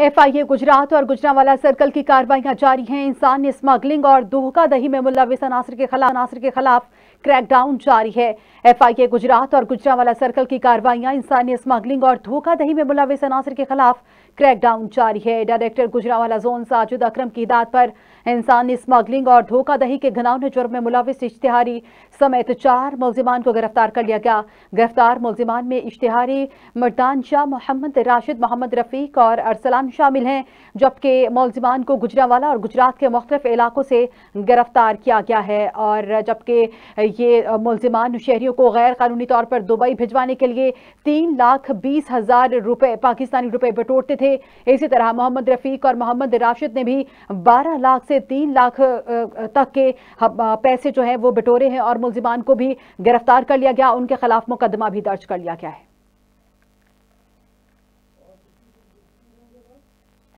FIA Gujarat और Gujranwala circle की कार्रवाइयां जारी हैं इंसान स्मगलिंग और धोखाधही में मुलविस अनासर के खिलाफ अनासर के खिलाफ क्रैकडाउन जारी है एफआईए गुजरात और गुजरावाला सर्कल की कार्रवाइयां इंसान स्मगलिंग और धोखाधही में मुलविस अनासर के खिलाफ क्रैकडाउन जारी है डायरेक्टर गुजरावाला जोन साजिद अक्रम की हिदायत पर इंसान स्मगलिंग और धोखाधही के घनावने जुर्म में मुलविस इश्तिहारी समेत चार मुलजिमान को गिरफ्तार कर लिया गया गिरफ्तार मुलजिमान में इश्तिहारी शाह मोहम्मद राशिद मोहम्मद रफीक और अरसला मुलजमान शामिल हैं जबकि मुलजमान को गुजरावाला और गुजरात के मुख्तफ इलाकों से गिरफ्तार किया गया है और जबकि ये मुलजमान शहरीों को गैर कानूनी तौर पर दुबई भिजवाने के लिए तीन लाख बीस हज़ार रुपये पाकिस्तानी रुपये बटोरते थे इसी तरह मोहम्मद रफ़ीक और मोहम्मद राशिद ने भी बारह लाख से तीन लाख तक के पैसे जो हैं वो बटोरे हैं और मुलजमान को भी गिरफ्तार कर लिया गया उनके खिलाफ मुकदमा भी दर्ज कर लिया गया है